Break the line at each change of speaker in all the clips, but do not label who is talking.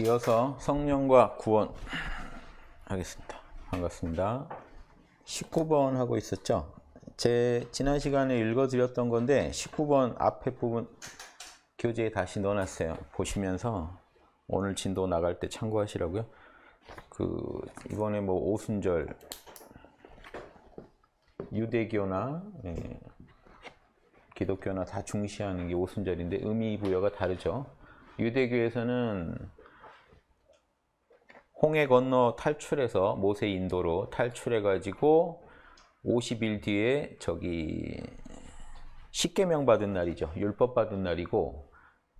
이어서 성령과 구원 하겠습니다. 반갑습니다. 19번 하고 있었죠? 제 지난 시간에 읽어드렸던 건데 19번 앞에 부분 교재에 다시 넣어놨어요. 보시면서 오늘 진도 나갈 때 참고하시라고요. 그 이번에 뭐 오순절 유대교나 예, 기독교나 다 중시하는 게 오순절인데 의미 부여가 다르죠. 유대교에서는 홍해 건너 탈출해서 모세 인도로 탈출해가지고 50일 뒤에 저기 십계명 받은 날이죠. 율법 받은 날이고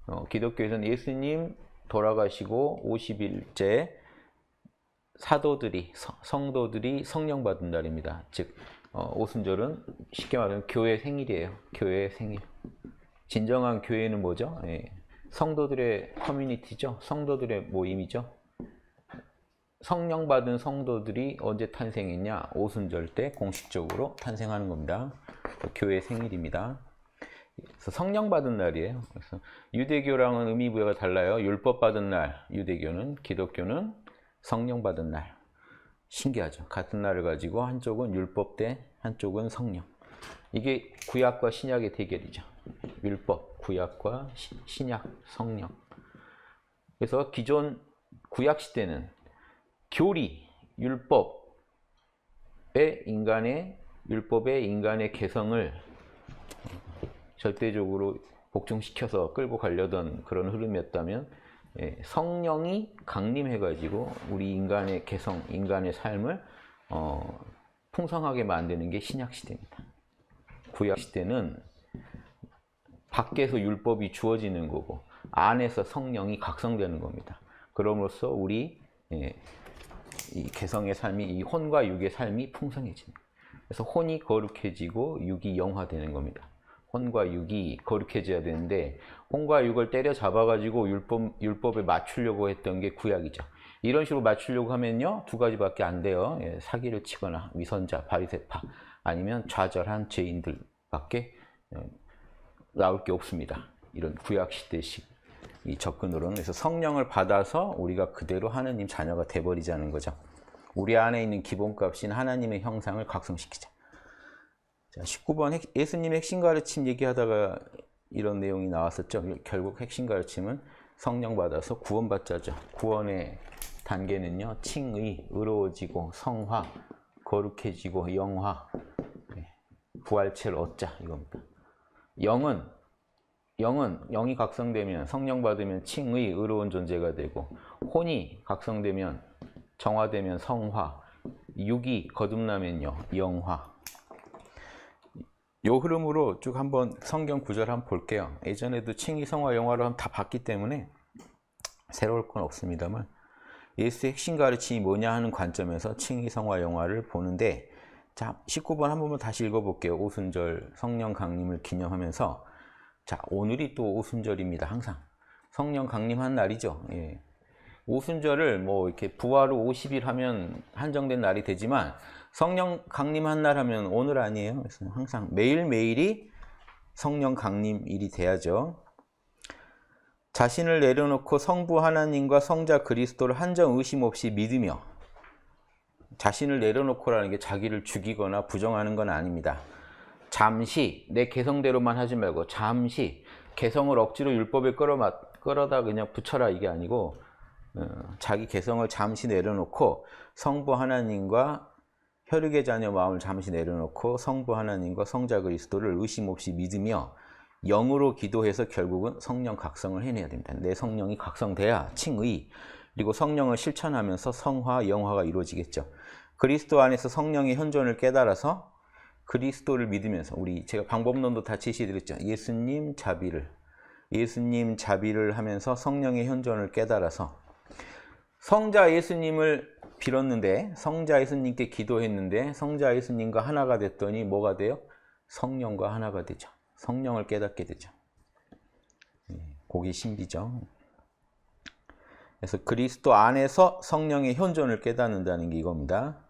어, 기독교에서는 예수님 돌아가시고 50일째 사도들이 성도들이 성령 받은 날입니다. 즉 어, 오순절은 쉽게 말하면 교회 생일이에요. 교회 생일. 진정한 교회는 뭐죠? 예. 성도들의 커뮤니티죠. 성도들의 모임이죠. 성령 받은 성도들이 언제 탄생했냐? 오순절 때 공식적으로 탄생하는 겁니다. 교회 생일입니다. 성령 받은 날이에요. 그래서 유대교랑은 의미 부여가 달라요. 율법 받은 날, 유대교는, 기독교는 성령 받은 날. 신기하죠. 같은 날을 가지고 한쪽은 율법 대 한쪽은 성령. 이게 구약과 신약의 대결이죠. 율법, 구약과 신약, 성령. 그래서 기존 구약 시대는 교리, 율법의 인간의 율법의 인간의 개성을 절대적으로 복종시켜서 끌고 가려던 그런 흐름이었다면 예, 성령이 강림해가지고 우리 인간의 개성, 인간의 삶을 어, 풍성하게 만드는 게 신약 시대입니다. 구약 시대는 밖에서 율법이 주어지는 거고 안에서 성령이 각성되는 겁니다. 그럼으로써 우리 예, 이 개성의 삶이 이 혼과 육의 삶이 풍성해집니다. 그래서 혼이 거룩해지고 육이 영화되는 겁니다. 혼과 육이 거룩해져야 되는데 혼과 육을 때려 잡아가지고 율법 율법에 맞추려고 했던 게 구약이죠. 이런 식으로 맞추려고 하면요 두 가지밖에 안 돼요. 예, 사기를 치거나 위선자, 바리새파 아니면 좌절한 죄인들밖에 예, 나올 게 없습니다. 이런 구약 시대식 이 접근으로는 그래서 성령을 받아서 우리가 그대로 하느님 자녀가 돼버리자는 거죠. 우리 안에 있는 기본값인 하나님의 형상을 각성시키자. 자, 19번 예수님의 핵심 가르침 얘기하다가 이런 내용이 나왔었죠. 결국 핵심 가르침은 성령 받아서 구원받자죠. 구원의 단계는요. 칭의, 의로워지고 성화, 거룩해지고 영화, 네, 부활체를 얻자 이겁니다. 영은 영은 영이 각성되면 성령 받으면 칭의 의로운 존재가 되고 혼이 각성되면 정화되면 성화 육이 거듭나면요 영화 요 흐름으로 쭉 한번 성경 구절 한번 볼게요. 예전에도 칭의 성화 영화로 한면다 봤기 때문에 새로울 건 없습니다만 예수의 핵심 가르침이 뭐냐 하는 관점에서 칭의 성화 영화를 보는데 자 19번 한번 다시 읽어볼게요. 오순절 성령 강림을 기념하면서 자, 오늘이 또 오순절입니다. 항상 성령 강림한 날이죠. 예. 오순절을 뭐 이렇게 부활로 50일 하면 한정된 날이 되지만 성령 강림한 날 하면 오늘 아니에요. 그래서 항상 매일매일이 성령 강림일이 돼야죠. 자신을 내려놓고 성부 하나님과 성자 그리스도를 한정 의심 없이 믿으며 자신을 내려놓고라는 게 자기를 죽이거나 부정하는 건 아닙니다. 잠시 내 개성대로만 하지 말고 잠시 개성을 억지로 율법에 끌어마, 끌어다 그냥 붙여라 이게 아니고 어, 자기 개성을 잠시 내려놓고 성부 하나님과 혈육의 자녀 마음을 잠시 내려놓고 성부 하나님과 성자 그리스도를 의심 없이 믿으며 영으로 기도해서 결국은 성령 각성을 해내야 됩니다. 내 성령이 각성돼야 칭의 그리고 성령을 실천하면서 성화, 영화가 이루어지겠죠. 그리스도 안에서 성령의 현존을 깨달아서 그리스도를 믿으면서 우리 제가 방법론도 다 제시해드렸죠. 예수님 자비를 예수님 자비를 하면서 성령의 현존을 깨달아서 성자 예수님을 빌었는데 성자 예수님께 기도했는데 성자 예수님과 하나가 됐더니 뭐가 돼요? 성령과 하나가 되죠. 성령을 깨닫게 되죠. 예, 고기 신비죠. 그래서 그리스도 안에서 성령의 현존을 깨닫는다는 게 이겁니다.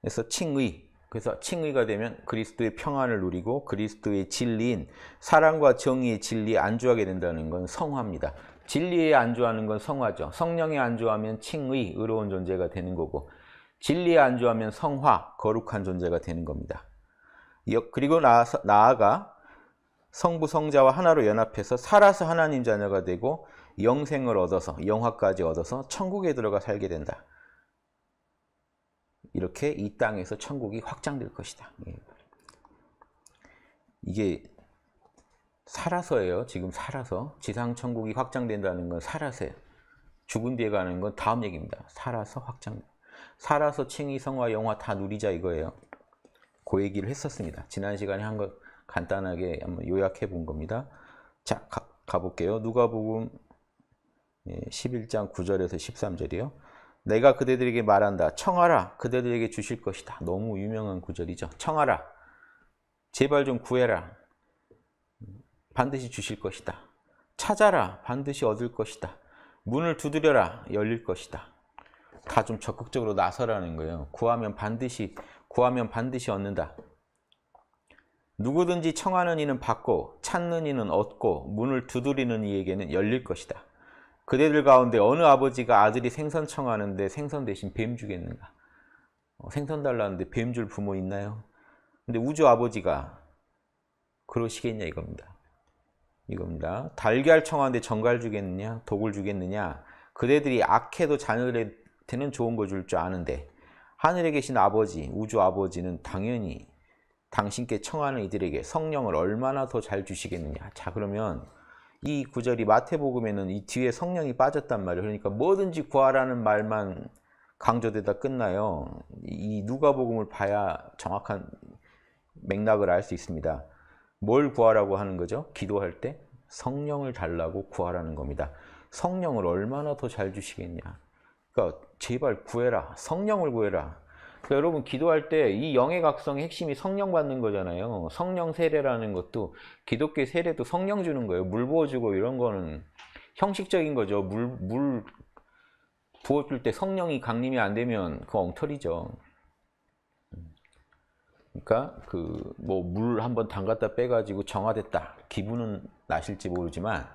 그래서 칭의 그래서 칭의가 되면 그리스도의 평안을 누리고 그리스도의 진리인 사랑과 정의의 진리에 안주하게 된다는 건 성화입니다. 진리에 안주하는 건 성화죠. 성령에 안주하면 칭의, 의로운 존재가 되는 거고 진리에 안주하면 성화, 거룩한 존재가 되는 겁니다. 그리고 나아가 성부, 성자와 하나로 연합해서 살아서 하나님 자녀가 되고 영생을 얻어서 영화까지 얻어서 천국에 들어가 살게 된다. 이렇게 이 땅에서 천국이 확장될 것이다. 예. 이게 살아서예요. 지금 살아서 지상 천국이 확장된다는 건살아서 죽은 뒤에 가는 건 다음 얘기입니다. 살아서 확장. 살아서 칭의, 성화, 영화 다 누리자 이거예요. 그 얘기를 했었습니다. 지난 시간에 한 것 간단하게 한번 요약해 본 겁니다. 자, 가, 볼게요 누가복음 11장 예, 9절에서 13절이요. 내가 그대들에게 말한다. 청하라. 그대들에게 주실 것이다. 너무 유명한 구절이죠. 청하라. 제발 좀 구해라. 반드시 주실 것이다. 찾아라. 반드시 얻을 것이다. 문을 두드려라. 열릴 것이다. 다 좀 적극적으로 나서라는 거예요. 구하면 반드시, 구하면 반드시 얻는다. 누구든지 청하는 이는 받고, 찾는 이는 얻고, 문을 두드리는 이에게는 열릴 것이다. 그대들 가운데 어느 아버지가 아들이 생선 청하는데 생선 대신 뱀 주겠는가? 어, 생선 달라는데 뱀 줄 부모 있나요? 근데 우주 아버지가 그러시겠냐 이겁니다. 이겁니다. 달걀 청하는데 정갈 주겠느냐? 독을 주겠느냐? 그대들이 악해도 자녀들한테는 좋은 거 줄 줄 아는데 하늘에 계신 아버지, 우주 아버지는 당연히 당신께 청하는 이들에게 성령을 얼마나 더 잘 주시겠느냐? 자 그러면 이 구절이 마태복음에는 이 뒤에 성령이 빠졌단 말이에요. 그러니까 뭐든지 구하라는 말만 강조되다 끝나요. 이 누가복음을 봐야 정확한 맥락을 알 수 있습니다. 뭘 구하라고 하는 거죠? 기도할 때 성령을 달라고 구하라는 겁니다. 성령을 얼마나 더 잘 주시겠냐. 그러니까 제발 구해라. 성령을 구해라. 그러니까 여러분 기도할 때 이 영의 각성의 핵심이 성령 받는 거잖아요. 성령 세례라는 것도 기독교 세례도 성령 주는 거예요. 물 부어주고 이런 거는 형식적인 거죠. 물, 물 부어줄 때 성령이 강림이 안 되면 그 엉터리죠. 그러니까 그 뭐 물 한번 담갔다 빼가지고 정화됐다. 기분은 나실지 모르지만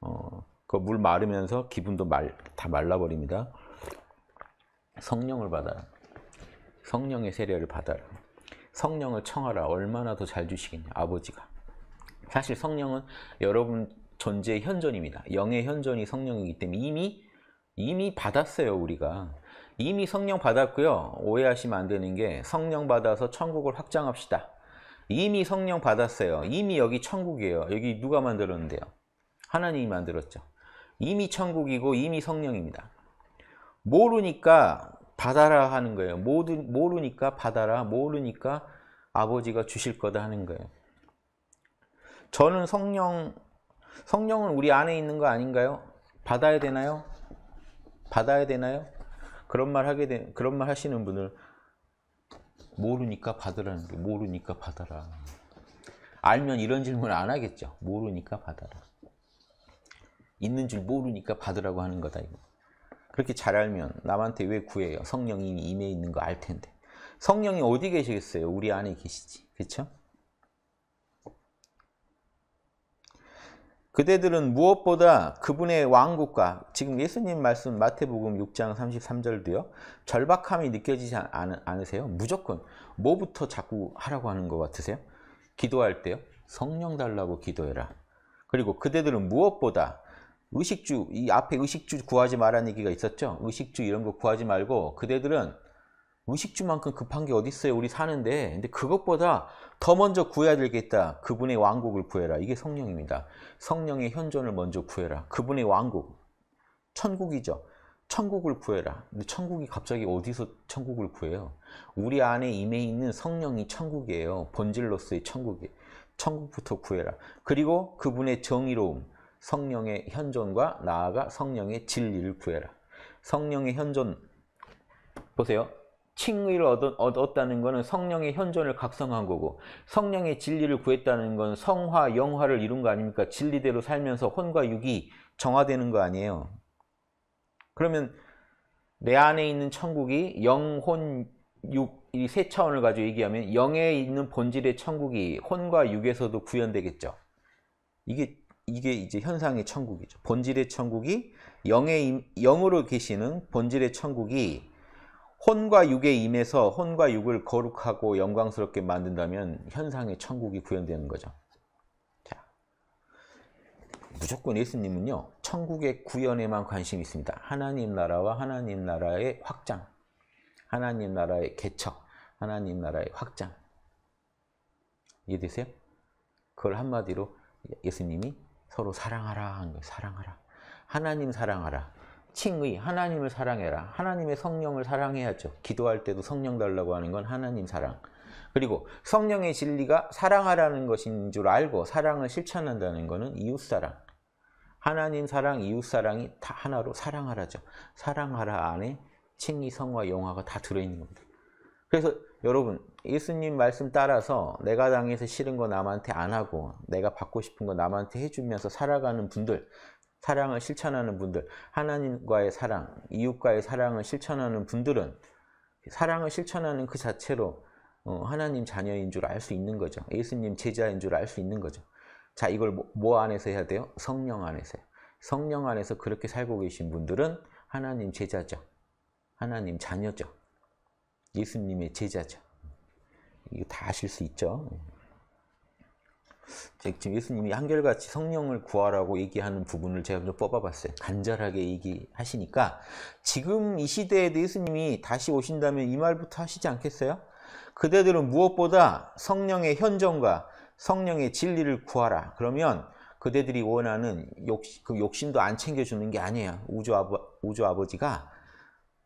어, 그물 마르면서 기분도 말, 다 말라버립니다. 성령을 받아요. 성령의 세례를 받아라. 성령을 청하라. 얼마나 더 잘 주시겠냐. 아버지가. 사실 성령은 여러분 존재의 현존입니다. 영의 현존이 성령이기 때문에 이미 이미 받았어요, 우리가. 이미 성령 받았고요. 오해하시면 안 되는 게 성령 받아서 천국을 확장합시다. 이미 성령 받았어요. 이미 여기 천국이에요. 여기 누가 만들었는데요? 하나님이 만들었죠. 이미 천국이고 이미 성령입니다. 모르니까 받아라 하는 거예요. 모르니까 받아라, 모르니까 아버지가 주실 거다 하는 거예요. 저는 성령, 성령은 우리 안에 있는 거 아닌가요? 받아야 되나요? 받아야 되나요? 그런 말 하게 되, 그런 말 하시는 분을 모르니까 받으라는 게 모르니까 받아라. 알면 이런 질문 안 하겠죠. 모르니까 받아라. 있는 줄 모르니까 받으라고 하는 거다 이거. 그렇게 잘 알면 남한테 왜 구해요? 성령이 이미 임해 있는 거 알 텐데. 성령이 어디 계시겠어요? 우리 안에 계시지. 그렇죠? 그대들은 무엇보다 그분의 왕국과 지금 예수님 말씀 마태복음 6장 33절도요. 절박함이 느껴지지 않, 으세요 무조건 뭐부터 자꾸 하라고 하는 것 같으세요? 기도할 때요. 성령 달라고 기도해라. 그리고 그대들은 무엇보다 의식주, 이 앞에 의식주 구하지 말라는 얘기가 있었죠. 의식주 이런 거 구하지 말고 그대들은 의식주만큼 급한 게 어디 있어요. 우리 사는데. 근데 그것보다 더 먼저 구해야 되겠다. 그분의 왕국을 구해라. 이게 성령입니다. 성령의 현존을 먼저 구해라. 그분의 왕국. 천국이죠. 천국을 구해라. 근데 천국이 갑자기 어디서 천국을 구해요? 우리 안에 임해 있는 성령이 천국이에요. 본질로서의 천국이. 천국부터 구해라. 그리고 그분의 정의로움. 성령의 현존과 나아가 성령의 진리를 구해라. 성령의 현존 보세요. 칭의를 얻었, 다는 것은 성령의 현존을 각성한 거고 성령의 진리를 구했다는 건 성화, 영화를 이룬 거 아닙니까? 진리대로 살면서 혼과 육이 정화되는 거 아니에요. 그러면 내 안에 있는 천국이 영혼, 육, 이 세 차원을 가지고 얘기하면 영에 있는 본질의 천국이 혼과 육에서도 구현되겠죠. 이게 이게 이제 현상의 천국이죠. 본질의 천국이 영의 영으로 계시는 본질의 천국이 혼과 육의 임에서 혼과 육을 거룩하고 영광스럽게 만든다면 현상의 천국이 구현되는 거죠. 자, 무조건 예수님은요. 천국의 구현에만 관심이 있습니다. 하나님 나라와 하나님 나라의 확장, 하나님 나라의 개척, 하나님 나라의 확장. 이해되세요? 그걸 한마디로 예수님이 서로 사랑하라 한 거예요. 사랑하라. 하나님 사랑하라. 칭의, 하나님을 사랑해라. 하나님의 성령을 사랑해야죠. 기도할 때도 성령 달라고 하는 건 하나님 사랑. 그리고 성령의 진리가 사랑하라는 것인 줄 알고 사랑을 실천한다는 것은 이웃사랑. 하나님 사랑, 이웃사랑이 다 하나로 사랑하라죠. 사랑하라 안에 칭의, 성화, 영화가 다 들어있는 겁니다. 그래서 여러분 예수님 말씀 따라서 내가 당해서 싫은 거 남한테 안 하고 내가 받고 싶은 거 남한테 해주면서 살아가는 분들 사랑을 실천하는 분들 하나님과의 사랑, 이웃과의 사랑을 실천하는 분들은 사랑을 실천하는 그 자체로 어, 하나님 자녀인 줄 알 수 있는 거죠. 예수님 제자인 줄 알 수 있는 거죠. 자 이걸 뭐, 뭐 안에서 해야 돼요? 성령 안에서요. 성령 안에서 그렇게 살고 계신 분들은 하나님 제자죠. 하나님 자녀죠. 예수님의 제자죠. 이거 다 아실 수 있죠. 지금 예수님이 한결같이 성령을 구하라고 얘기하는 부분을 제가 좀 뽑아봤어요. 간절하게 얘기하시니까 지금 이 시대에도 예수님이 다시 오신다면 이 말부터 하시지 않겠어요? 그대들은 무엇보다 성령의 현정과 성령의 진리를 구하라. 그러면 그대들이 원하는 욕, 그 욕심도 안 챙겨주는 게 아니에요. 우주, 아버, 우주 아버지가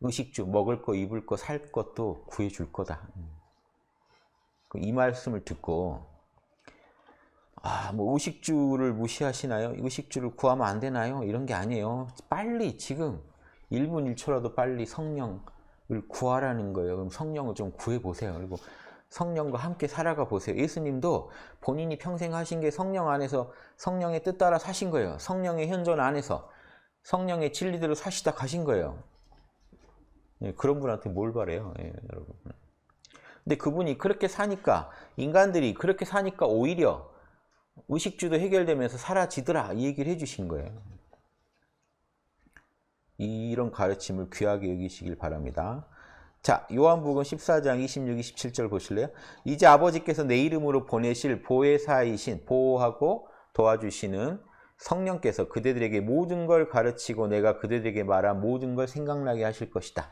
의식주 먹을 거, 입을 거, 살 것도 구해줄 거다. 음. 그 이 말씀을 듣고 아, 뭐 의식주를 무시하시나요? 의식주를 구하면 안 되나요? 이런 게 아니에요. 빨리 지금 1분 1초라도 빨리 성령을 구하라는 거예요. 그럼 성령을 좀 구해보세요. 그리고 성령과 함께 살아가 보세요. 예수님도 본인이 평생 하신 게 성령 안에서 성령의 뜻 따라 사신 거예요. 성령의 현존 안에서 성령의 진리대로 사시다 가신 거예요. 예, 그런 분한테 뭘 바래요, 예, 여러분. 음. 근데 그분이 그렇게 사니까 인간들이 그렇게 사니까 오히려 의식주도 해결되면서 사라지더라 이 얘기를 해주신 거예요. 이런 가르침을 귀하게 여기시길 바랍니다. 자, 요한복음 14장 26, 27절 보실래요? 이제 아버지께서 내 이름으로 보내실 보혜사이신 보호하고 도와주시는 성령께서 그대들에게 모든 걸 가르치고 내가 그대들에게 말한 모든 걸 생각나게 하실 것이다.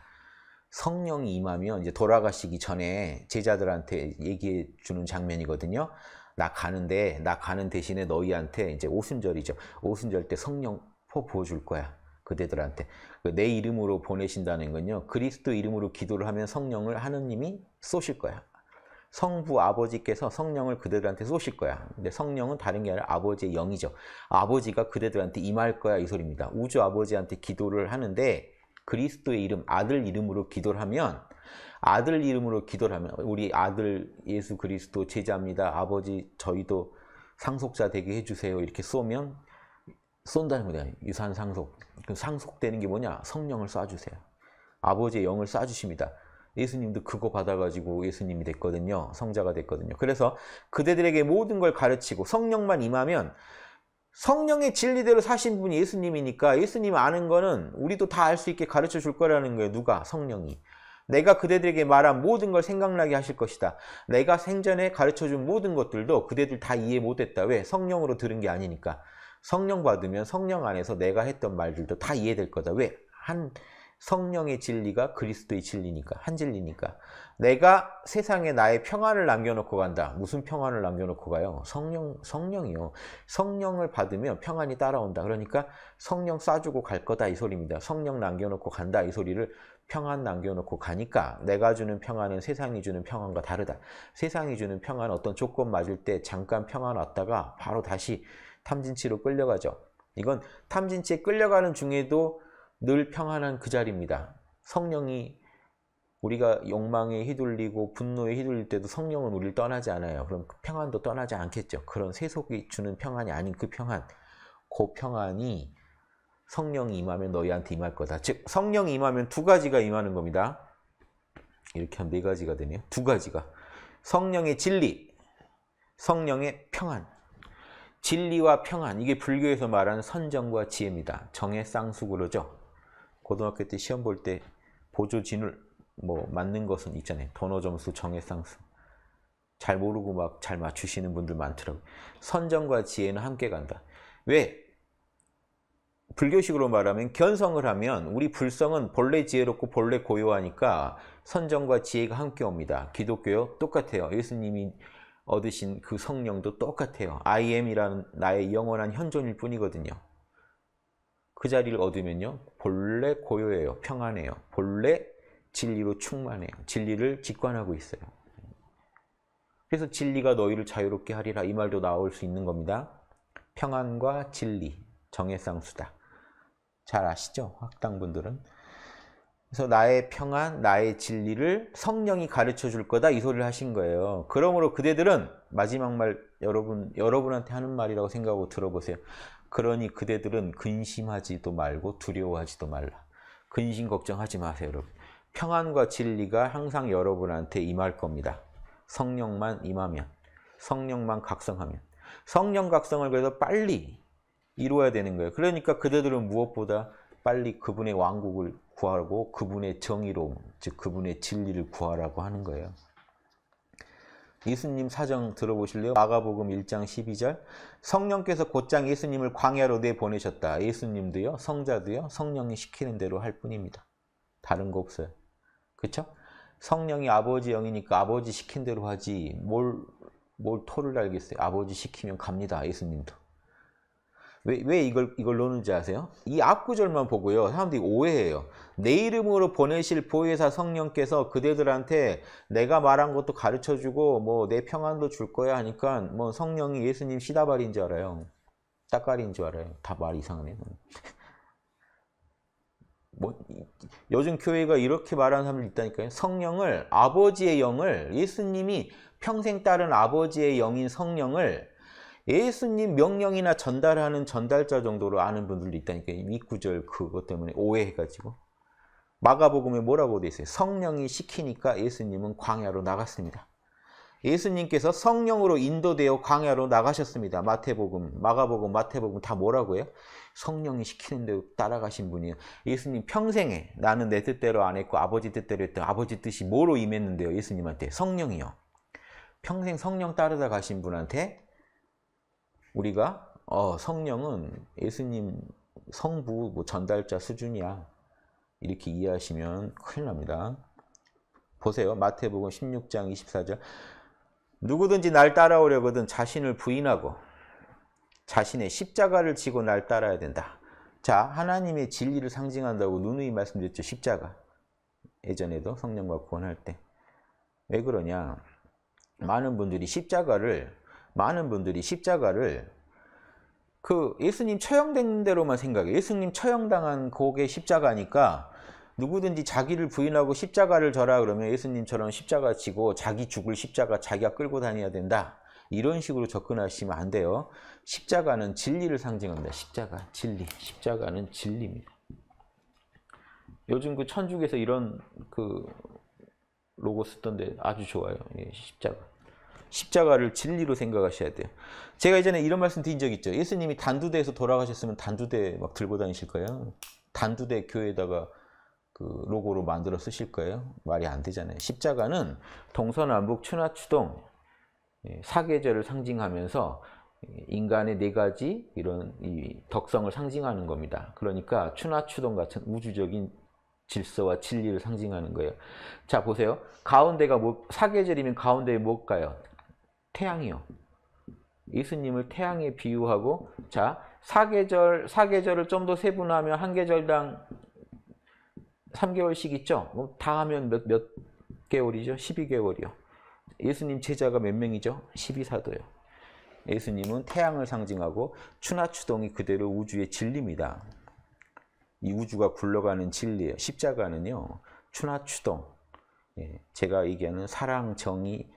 성령이 임하면 이제 돌아가시기 전에 제자들한테 얘기해 주는 장면이거든요. 나 가는데 나 가는 대신에 너희한테 이제 오순절이죠. 오순절 때 성령 포 부어줄 거야. 그대들한테 그 내 이름으로 보내신다는 건요. 그리스도 이름으로 기도를 하면 성령을 하느님이 쏘실 거야. 성부 아버지께서 성령을 그대들한테 쏘실 거야. 근데 성령은 다른 게 아니라 아버지의 영이죠. 아버지가 그대들한테 임할 거야 이 소리입니다. 우주 아버지한테 기도를 하는데 그리스도의 이름, 아들 이름으로 기도를 하면 아들 이름으로 기도를 하면 우리 아들 예수 그리스도 제자입니다. 아버지 저희도 상속자 되게 해주세요. 이렇게 쏘면 쏜다는 거예요. 유산 상속. 그럼 상속되는 게 뭐냐? 성령을 쏴주세요. 아버지의 영을 쏴주십니다. 예수님도 그거 받아가지고 예수님이 됐거든요. 성자가 됐거든요. 그래서 그대들에게 모든 걸 가르치고 성령만 임하면 성령의 진리대로 사신 분이 예수님이니까 예수님 아는 거는 우리도 다 알 수 있게 가르쳐 줄 거라는 거예요. 누가? 성령이. 내가 그대들에게 말한 모든 걸 생각나게 하실 것이다. 내가 생전에 가르쳐준 모든 것들도 그대들 다 이해 못했다. 왜? 성령으로 들은 게 아니니까. 성령 받으면 성령 안에서 내가 했던 말들도 다 이해될 거다. 왜? 한 성령의 진리가 그리스도의 진리니까 한 진리니까 내가 세상에 나의 평안을 남겨놓고 간다 무슨 평안을 남겨놓고 가요 성령 성령이요 성령을 받으면 평안이 따라온다 그러니까 성령 쏴주고 갈 거다 이 소리입니다 성령 남겨놓고 간다 이 소리를 평안 남겨놓고 가니까 내가 주는 평안은 세상이 주는 평안과 다르다 세상이 주는 평안 은 어떤 조건 맞을 때 잠깐 평안 왔다가 바로 다시 탐진치로 끌려가죠 이건 탐진치에 끌려가는 중에도 늘 평안한 그 자리입니다. 성령이 우리가 욕망에 휘둘리고 분노에 휘둘릴 때도 성령은 우리를 떠나지 않아요. 그럼 그 평안도 떠나지 않겠죠. 그런 세속이 주는 평안이 아닌 그 평안, 그 평안이 성령이 임하면 너희한테 임할 거다. 즉 성령이 임하면 두 가지가 임하는 겁니다. 이렇게 하네 가지가 되네요. 두 가지가. 성령의 진리, 성령의 평안. 진리와 평안, 이게 불교에서 말하는 선정과 지혜입니다. 정의 쌍수 그러죠. 고등학교 때 시험 볼 때 보조 진을뭐 맞는 것은 있잖아요. 도너 점수, 정해 상수잘 모르고 막 잘 맞추시는 분들 많더라고요. 선정과 지혜는 함께 간다. 왜? 불교식으로 말하면 견성을 하면 우리 불성은 본래 지혜롭고 본래 고요하니까 선정과 지혜가 함께 옵니다. 기독교요? 똑같아요. 예수님이 얻으신 그 성령도 똑같아요. I am이라는 나의 영원한 현존일 뿐이거든요. 그 자리를 얻으면요. 본래 고요해요. 평안해요. 본래 진리로 충만해요. 진리를 직관하고 있어요. 그래서 진리가 너희를 자유롭게 하리라 이 말도 나올 수 있는 겁니다. 평안과 진리, 정해상수다. 잘 아시죠? 학당분들은. 그래서 나의 평안, 나의 진리를 성령이 가르쳐 줄 거다 이 소리를 하신 거예요. 그러므로 그대들은 마지막 말 여러분 여러분한테 하는 말이라고 생각하고 들어보세요. 그러니 그대들은 근심하지도 말고 두려워하지도 말라. 근심 걱정하지 마세요, 여러분. 평안과 진리가 항상 여러분한테 임할 겁니다. 성령만 임하면, 성령만 각성하면. 성령 각성을 그래서 빨리 이루어야 되는 거예요. 그러니까 그대들은 무엇보다 빨리 그분의 왕국을 구하고 그분의 정의로움, 즉 그분의 진리를 구하라고 하는 거예요. 예수님 사정 들어보실래요? 마가복음 1장 12절 성령께서 곧장 예수님을 광야로 내보내셨다. 예수님도요. 성자도요. 성령이 시키는 대로 할 뿐입니다. 다른 거 없어요. 그렇 성령이 아버지 영이니까 아버지 시킨 대로 하지 뭘, 뭘 토를 알겠어요. 아버지 시키면 갑니다. 예수님도. 왜, 왜 이걸, 이걸 넣는지 아세요? 이 앞구절만 보고요. 사람들이 오해해요. 내 이름으로 보내실 보혜사 성령께서 그대들한테 내가 말한 것도 가르쳐주고 뭐 내 평안도 줄 거야 하니까 뭐 성령이 예수님 시다발인 줄 알아요. 딱깔인 줄 알아요. 다 말 이상하네. 뭐 요즘 교회가 이렇게 말하는 사람들 있다니까요. 성령을 아버지의 영을 예수님이 평생 따른 아버지의 영인 성령을 예수님 명령이나 전달하는 전달자 정도로 아는 분들도 있다니까 요이구절 그것 때문에 오해해가지고 마가복음에 뭐라고 돼 있어요? 성령이 시키니까 예수님은 광야로 나갔습니다. 예수님께서 성령으로 인도되어 광야로 나가셨습니다. 마태복음, 마가복음, 마태복음 다 뭐라고 해요? 성령이 시키는 대로 따라가신 분이에요. 예수님 평생에 나는 내 뜻대로 안 했고 아버지 뜻대로 했던 아버지 뜻이 뭐로 임했는데요? 예수님한테 성령이요. 평생 성령 따르다 가신 분한테 우리가 어, 성령은 예수님 성부 뭐 전달자 수준이야. 이렇게 이해하시면 큰일 납니다. 보세요. 마태복음 16장 24절. 누구든지 날 따라오려거든 자신을 부인하고 자신의 십자가를 지고 날 따라야 된다. 자, 하나님의 진리를 상징한다고 누누이 말씀드렸죠. 십자가. 예전에도 성령과 구원할 때. 왜 그러냐? 많은 분들이 십자가를 많은 분들이 십자가를 그 예수님 처형된 대로만 생각해 예수님 처형당한 그게 십자가니까 누구든지 자기를 부인하고 십자가를 져라 그러면 예수님처럼 십자가 지고 자기 죽을 십자가 자기가 끌고 다녀야 된다. 이런 식으로 접근하시면 안 돼요. 십자가는 진리를 상징합니다. 십자가, 진리. 십자가는 진리입니다. 요즘 그 천주교에서 이런 그 로고 쓰던데 아주 좋아요. 예, 십자가. 십자가를 진리로 생각하셔야 돼요. 제가 예전에 이런 말씀 드린 적 있죠. 예수님이 단두대에서 돌아가셨으면 단두대 막 들고 다니실 거예요. 단두대 교회에다가 그 로고로 만들어 쓰실 거예요. 말이 안 되잖아요. 십자가는 동서남북 추나추동 예, 사계절을 상징하면서 예, 인간의 네 가지 이런 덕성을 상징하는 겁니다. 그러니까 추나추동 같은 우주적인 질서와 진리를 상징하는 거예요. 자 보세요. 가운데가 뭐 사계절이면 가운데에 뭘까요? 뭐 태양이요. 예수님을 태양에 비유하고 자 사계절 사계절을 좀 더 세분하면 한 계절당 3개월씩 있죠. 뭐 다 하면 몇 몇 개월이죠? 12개월이요. 예수님 제자가 몇 명이죠? 12사도요. 예수님은 태양을 상징하고 추나 추동이 그대로 우주의 진리입니다. 이 우주가 굴러가는 진리예요. 십자가는요. 추나 추동. 예, 제가 얘기하는 사랑, 정의,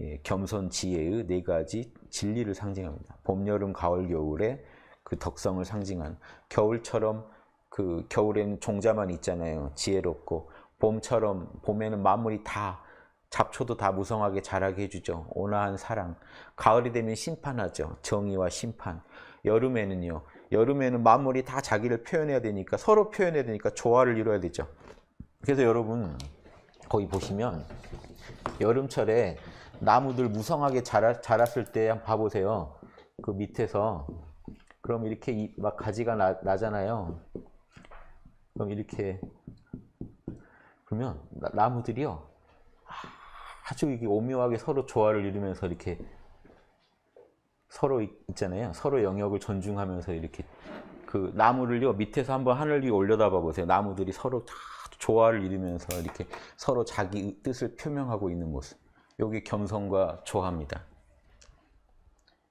예, 겸손 지혜의 네 가지 진리를 상징합니다. 봄, 여름, 가을, 겨울에 그 덕성을 상징한 겨울처럼 그 겨울에는 종자만 있잖아요. 지혜롭고 봄처럼 봄에는 마무리 다 잡초도 다 무성하게 자라게 해주죠. 온화한 사랑. 가을이 되면 심판하죠. 정의와 심판. 여름에는요. 여름에는 마무리 다 자기를 표현해야 되니까 서로 표현해야 되니까 조화를 이루어야 되죠. 그래서 여러분 거기 보시면 여름철에 나무들 무성하게 자라, 자랐을 때한 봐보세요. 그 밑에서 그럼 이렇게 이, 막 가지가 나, 나잖아요. 그럼 이렇게 그러면 나, 무들이요 아주 이게 오묘하게 서로 조화를 이루면서 이렇게 서로 있잖아요. 서로 영역을 존중하면서 이렇게 그 나무를요 밑에서 한번 하늘 위에 올려다봐 보세요. 나무들이 서로 조화를 이루면서 이렇게 서로 자기 뜻을 표명하고 있는 모습. 여기 겸손과 조합니다.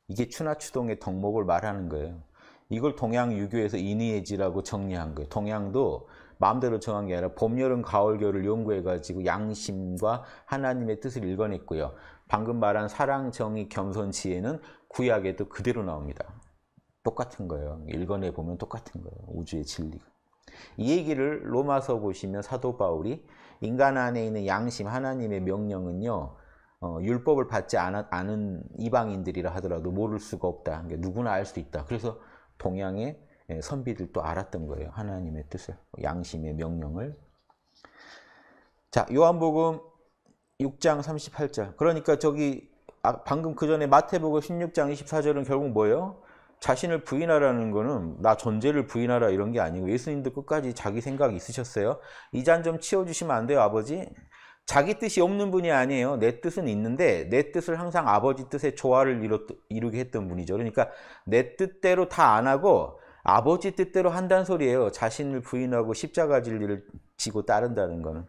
이게 추나추동의 덕목을 말하는 거예요. 이걸 동양 유교에서 인의의지라고 정리한 거예요. 동양도 마음대로 정한 게 아니라 봄, 여름, 가을, 겨울을 연구해가지고 양심과 하나님의 뜻을 읽어냈고요. 방금 말한 사랑, 정의, 겸손, 지혜는 구약에도 그대로 나옵니다. 똑같은 거예요. 읽어내 보면 똑같은 거예요. 우주의 진리가. 이 얘기를 로마서 보시면 사도 바울이 인간 안에 있는 양심 하나님의 명령은요. 어, 율법을 받지 않은 이방인들이라 하더라도 모를 수가 없다. 그러니까 누구나 알 수 있다. 그래서 동양의 예, 선비들도 알았던 거예요. 하나님의 뜻을, 양심의 명령을. 자, 요한복음 6장 38절. 그러니까 저기 아, 방금 그 전에 마태복음 16장 24절은 결국 뭐예요? 자신을 부인하라는 거는 나 존재를 부인하라 이런 게 아니고 예수님도 끝까지 자기 생각이 있으셨어요. 이 잔 좀 치워주시면 안 돼요, 아버지? 자기 뜻이 없는 분이 아니에요. 내 뜻은 있는데 내 뜻을 항상 아버지 뜻의 조화를 이루, 게 했던 분이죠. 그러니까 내 뜻대로 다 안 하고 아버지 뜻대로 한다는 소리예요. 자신을 부인하고 십자가 진리를 지고 따른다는 거는.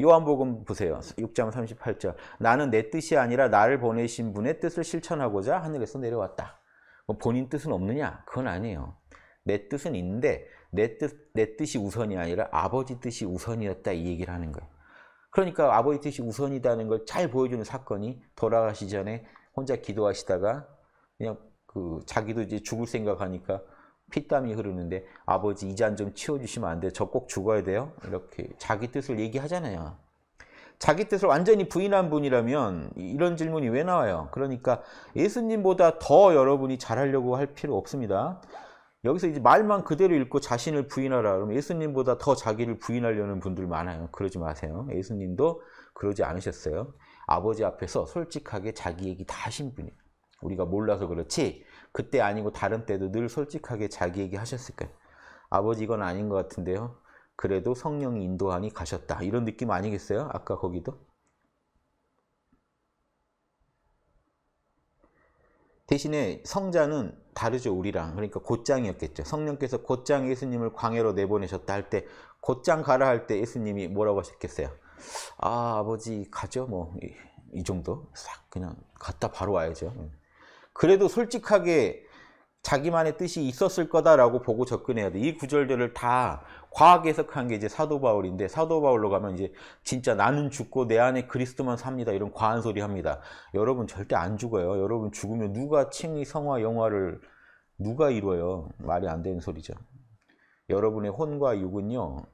요한복음 보세요. 6장 38절. 나는 내 뜻이 아니라 나를 보내신 분의 뜻을 실천하고자 하늘에서 내려왔다. 뭐 본인 뜻은 없느냐? 그건 아니에요. 내 뜻은 있는데 내 뜻, 내 뜻이 우선이 아니라 아버지 뜻이 우선이었다 이 얘기를 하는 거예요. 그러니까 아버지 뜻이 우선이다는걸 잘 보여주는 사건이 돌아가시 전에 혼자 기도하시다가 그냥 그 자기도 이제 죽을 생각하니까 피땀이 흐르는데 아버지 이 잔 좀 치워주시면 안 돼. 저꼭 죽어야 돼요. 이렇게 자기 뜻을 얘기하잖아요. 자기 뜻을 완전히 부인한 분이라면 이런 질문이 왜 나와요? 그러니까 예수님보다 더 여러분이 잘하려고 할 필요 없습니다. 여기서 이제 말만 그대로 읽고 자신을 부인하라 그러면 예수님보다 더 자기를 부인하려는 분들 많아요. 그러지 마세요. 예수님도 그러지 않으셨어요. 아버지 앞에서 솔직하게 자기 얘기 다 하신 분이에요. 우리가 몰라서 그렇지 그때 아니고 다른 때도 늘 솔직하게 자기 얘기 하셨을 거예요. 아버지 이건 아닌 것 같은데요. 그래도 성령이 인도하니 가셨다. 이런 느낌 아니겠어요? 아까 거기도? 대신에 성자는 다르죠 우리랑 그러니까 곧장이었겠죠 성령께서 곧장 예수님을 광야로 내보내셨다 할 때 곧장 가라 할 때 예수님이 뭐라고 하셨겠어요 아 아버지 가죠 뭐 이 정도 싹 그냥 갔다 바로 와야죠 음. 그래도 솔직하게 자기만의 뜻이 있었을 거다라고 보고 접근해야 돼. 이 구절들을 다 과학게 해석한 게 이제 사도 바울인데 사도 바울로 가면 이제 진짜 나는 죽고 내 안에 그리스도만 삽니다 이런 과한 소리 합니다. 여러분 절대 안 죽어요. 여러분 죽으면 누가 칭의 성화 영화를 누가 이뤄요? 말이 안 되는 소리죠. 여러분의 혼과 육은요.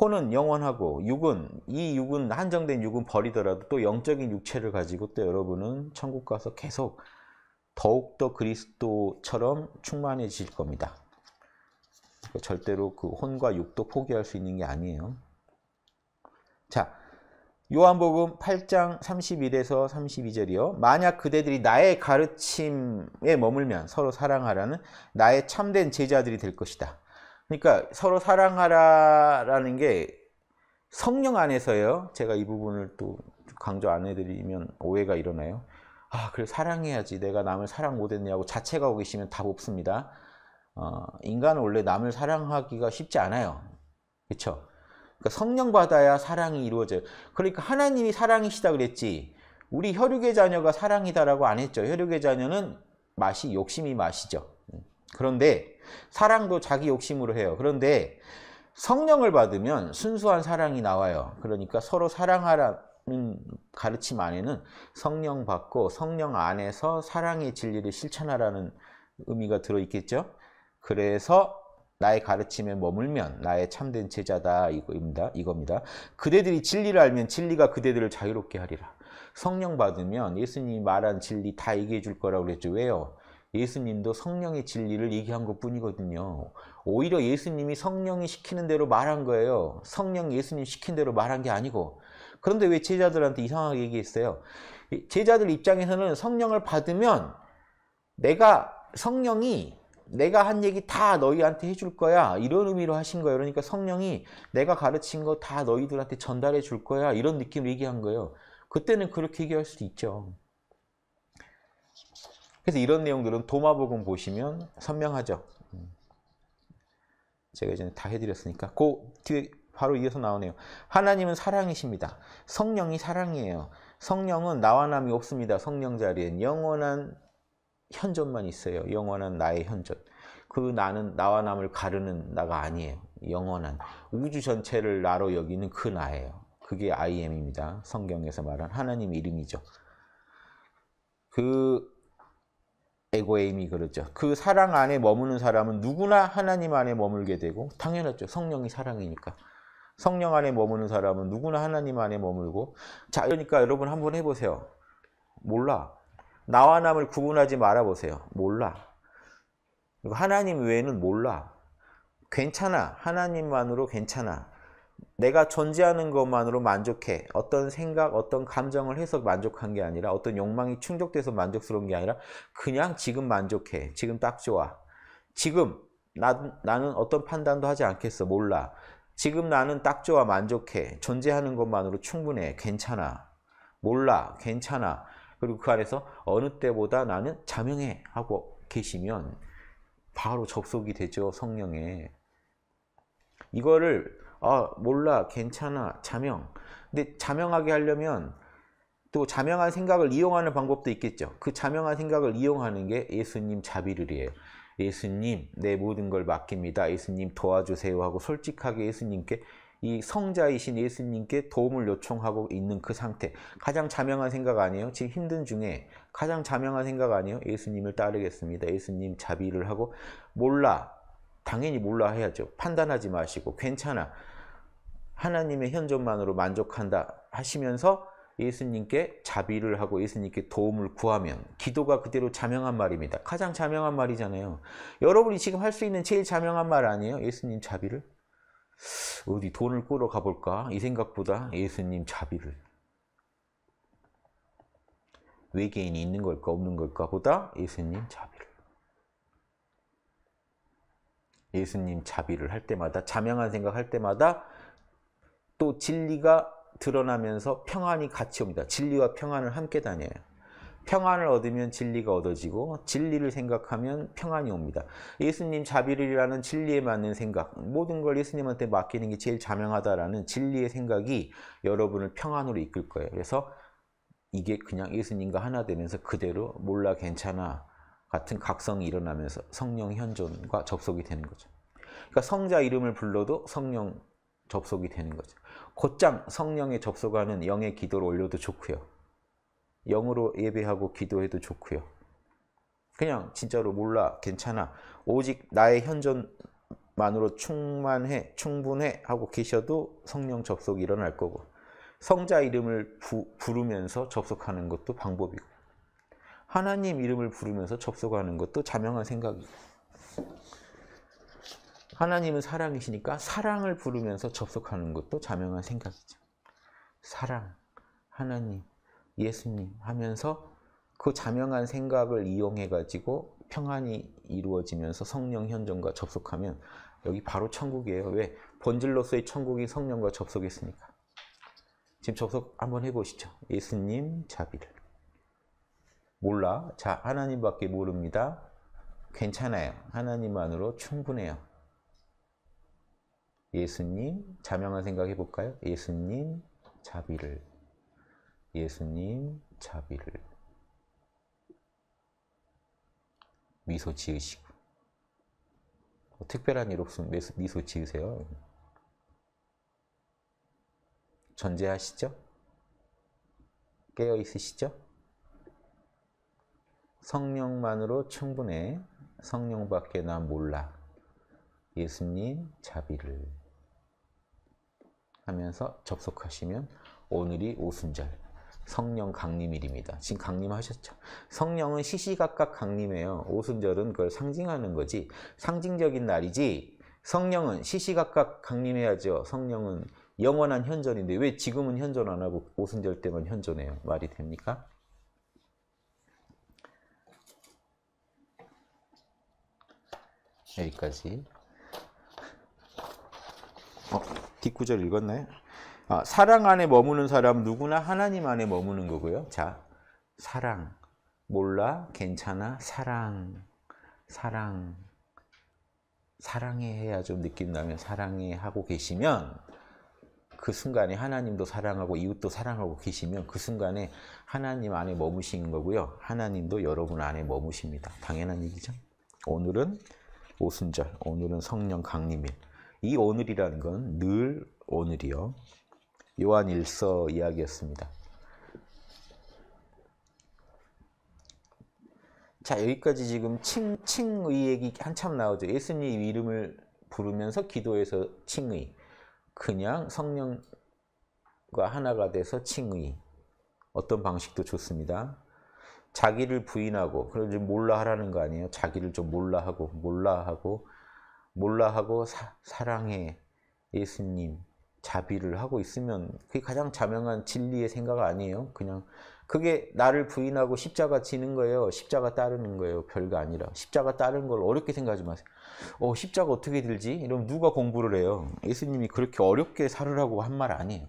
혼은 영원하고 육은 이 육은 한정된 육은 버리더라도 또 영적인 육체를 가지고 또 여러분은 천국 가서 계속 더욱더 그리스도처럼 충만해질 겁니다. 그 절대로 그 혼과 육도 포기할 수 있는 게 아니에요. 자, 요한복음 8장 31에서 32절이요. 만약 그대들이 나의 가르침에 머물면 서로 사랑하라는 나의 참된 제자들이 될 것이다. 그러니까 서로 사랑하라라는 게 성령 안에서요. 제가 이 부분을 또 강조 안 해드리면 오해가 일어나요. 아, 그래 사랑해야지. 내가 남을 사랑 못했냐고 자책하고 계시면 답 없습니다. 어, 인간은 원래 남을 사랑하기가 쉽지 않아요. 그렇 그러니까 성령 받아야 사랑이 이루어져요. 그러니까 하나님이 사랑이시다 그랬지. 우리 혈육의 자녀가 사랑이다라고 안 했죠. 혈육의 자녀는 맛이 욕심이 맛이죠. 그런데 사랑도 자기 욕심으로 해요. 그런데 성령을 받으면 순수한 사랑이 나와요. 그러니까 서로 사랑하라는 가르침 안에는 성령 받고 성령 안에서 사랑의 진리를 실천하라는 의미가 들어있겠죠. 그래서 나의 가르침에 머물면 나의 참된 제자다 이거입니다. 이겁니다. 그대들이 진리를 알면 진리가 그대들을 자유롭게 하리라. 성령 받으면 예수님이 말한 진리 다 얘기해 줄 거라고 그랬죠. 왜요? 예수님도 성령의 진리를 얘기한 것 뿐이거든요. 오히려 예수님이 성령이 시키는 대로 말한 거예요. 성령 예수님 시킨 대로 말한 게 아니고. 그런데 왜 제자들한테 이상하게 얘기했어요? 제자들 입장에서는 성령을 받으면 내가 성령이 내가 한 얘기 다 너희한테 해줄 거야 이런 의미로 하신 거예요 그러니까 성령이 내가 가르친 거 다 너희들한테 전달해 줄 거야 이런 느낌으로 얘기한 거예요 그때는 그렇게 얘기할 수도 있죠 그래서 이런 내용들은 도마복음 보시면 선명하죠 음. 제가 이제 다 해드렸으니까 그 뒤에 바로 이어서 나오네요 하나님은 사랑이십니다 성령이 사랑이에요 성령은 나와 남이 없습니다 성령 자리엔 영원한 현존만 있어요. 영원한 나의 현존. 그 나는 나와 남을 가르는 나가 아니에요. 영원한 우주 전체를 나로 여기는 그 나예요. 그게 I am입니다. 성경에서 말한 하나님 이름이죠. 그 에고에임이 그렇죠. 그 사랑 안에 머무는 사람은 누구나 하나님 안에 머물게 되고 당연하죠. 성령이 사랑이니까. 성령 안에 머무는 사람은 누구나 하나님 안에 머물고 자 그러니까 여러분 한번 해보세요. 몰라. 나와 남을 구분하지 말아 보세요. 몰라. 하나님 외에는 몰라. 괜찮아. 하나님만으로 괜찮아. 내가 존재하는 것만으로 만족해. 어떤 생각, 어떤 감정을 해서 만족한 게 아니라 어떤 욕망이 충족돼서 만족스러운 게 아니라 그냥 지금 만족해. 지금 딱 좋아. 지금 나, 나는 어떤 판단도 하지 않겠어. 몰라. 지금 나는 딱 좋아. 만족해. 존재하는 것만으로 충분해. 괜찮아. 몰라. 괜찮아. 그리고 그 안에서 어느 때보다 나는 자명해 하고 계시면 바로 접속이 되죠. 성령에. 이거를 아 몰라 괜찮아 자명 근데 자명하게 하려면 또 자명한 생각을 이용하는 방법도 있겠죠 그 자명한 생각을 이용하는 게 예수님 자비를이에요 예수님 내 모든 걸 맡깁니다 예수님 도와주세요 하고 솔직하게 예수님께 이 성자이신 예수님께 도움을 요청하고 있는 그 상태 가장 자명한 생각 아니에요? 지금 힘든 중에 가장 자명한 생각 아니에요? 예수님을 따르겠습니다. 예수님 자비를 하고 몰라 당연히 몰라 해야죠. 판단하지 마시고 괜찮아 하나님의 현존만으로 만족한다 하시면서 예수님께 자비를 하고 예수님께 도움을 구하면 기도가 그대로 자명한 말입니다. 가장 자명한 말이잖아요. 여러분이 지금 할 수 있는 제일 자명한 말 아니에요? 예수님 자비를? 어디 돈을 꾸러 가볼까? 이 생각보다 예수님 자비를 외계인이 있는 걸까 없는 걸까 보다 예수님 자비를 예수님 자비를 할 때마다 자명한 생각할 때마다 또 진리가 드러나면서 평안이 같이 옵니다. 진리와 평안을 함께 다녀요. 평안을 얻으면 진리가 얻어지고 진리를 생각하면 평안이 옵니다. 예수님 자비를이라는 진리에 맞는 생각, 모든 걸 예수님한테 맡기는 게 제일 자명하다라는 진리의 생각이 여러분을 평안으로 이끌 거예요. 그래서 이게 그냥 예수님과 하나 되면서 그대로 몰라 괜찮아 같은 각성이 일어나면서 성령 현존과 접속이 되는 거죠. 그러니까 성자 이름을 불러도 성령 접속이 되는 거죠. 곧장 성령에 접속하는 영의 기도를 올려도 좋고요. 영으로 예배하고 기도해도 좋고요. 그냥 진짜로 몰라 괜찮아 오직 나의 현존만으로 충만해 충분해 하고 계셔도 성령 접속이 일어날 거고 성자 이름을 부, 부르면서 접속하는 것도 방법이고 하나님 이름을 부르면서 접속하는 것도 자명한 생각이고 하나님은 사랑이시니까 사랑을 부르면서 접속하는 것도 자명한 생각이죠. 사랑, 하나님, 예수님 하면서 그 자명한 생각을 이용해 가지고 평안이 이루어지면서 성령 현존과 접속하면 여기 바로 천국이에요. 왜? 본질로서의 천국이 성령과 접속했으니까. 지금 접속 한번 해보시죠. 예수님 자비를. 몰라. 자, 하나님밖에 모릅니다. 괜찮아요. 하나님만으로 충분해요. 예수님, 자명한 생각 해볼까요? 예수님 자비를. 예수님 자비를 미소 지으시고 어, 특별한 일 없으면 미소 지으세요. 존재하시죠 깨어 있으시죠? 성령만으로 충분해. 성령 밖에 나 몰라. 예수님 자비를 하면서 접속하시면 오늘이 오순절 성령 강림일입니다. 지금 강림하셨죠. 성령은 시시각각 강림해요. 오순절은 그걸 상징하는 거지. 상징적인 날이지. 성령은 시시각각 강림해야죠. 성령은 영원한 현존인데 왜 지금은 현존 안 하고 오순절 때만 현존해요? 말이 됩니까? 여기까지. 어, 뒷구절 읽었나요? 아, 사랑 안에 머무는 사람 누구나 하나님 안에 머무는 거고요. 자, 사랑, 몰라, 괜찮아, 사랑, 사랑, 사랑해 해야 좀 느낌 나면 사랑해 하고 계시면 그 순간에 하나님도 사랑하고 이웃도 사랑하고 계시면 그 순간에 하나님 안에 머무시 거고요. 하나님도 여러분 안에 머무십니다. 당연한 얘기죠. 오늘은 오순절, 오늘은 성령 강림일. 이 오늘이라는 건 늘 오늘이요. 요한 1서 이야기였습니다. 자 여기까지 지금 칭, 칭의 얘기 한참 나오죠. 예수님 이름을 부르면서 기도해서 칭의 그냥 성령과 하나가 돼서 칭의 어떤 방식도 좋습니다. 자기를 부인하고 그러지 몰라 하라는 거 아니에요. 자기를 좀 몰라 하고 몰라 하고 몰라 하고 사, 사랑해 예수님 자비를 하고 있으면 그게 가장 자명한 진리의 생각 아니에요. 그냥 그게 나를 부인하고 십자가 지는 거예요. 십자가 따르는 거예요. 별거 아니라. 십자가 따르는 걸 어렵게 생각하지 마세요. 어, 십자가 어떻게 들지? 이러면 누가 공부를 해요. 예수님이 그렇게 어렵게 살으라고 한 말 아니에요.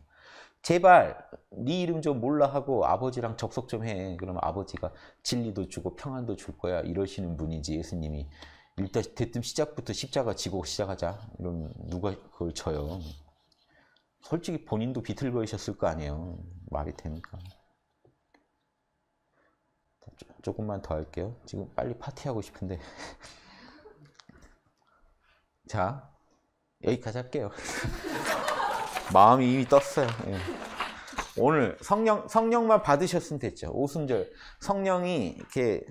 제발 네 이름 좀 몰라 하고 아버지랑 접속 좀 해. 그러면 아버지가 진리도 주고 평안도 줄 거야. 이러시는 분이지 예수님이 일단 대뜸 시작부터 십자가 지고 시작하자. 이러면 누가 그걸 쳐요. 솔직히 본인도 비틀거리셨을 거 아니에요. 말이 되니까 조금만 더 할게요. 지금 빨리 파티하고 싶은데. 자, 여기까지 할게요. 마음이 이미 떴어요. 예. 오늘 성령, 성령만 받으셨으면 됐죠. 오순절. 성령이 이렇게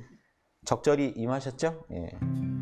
적절히 임하셨죠? 예.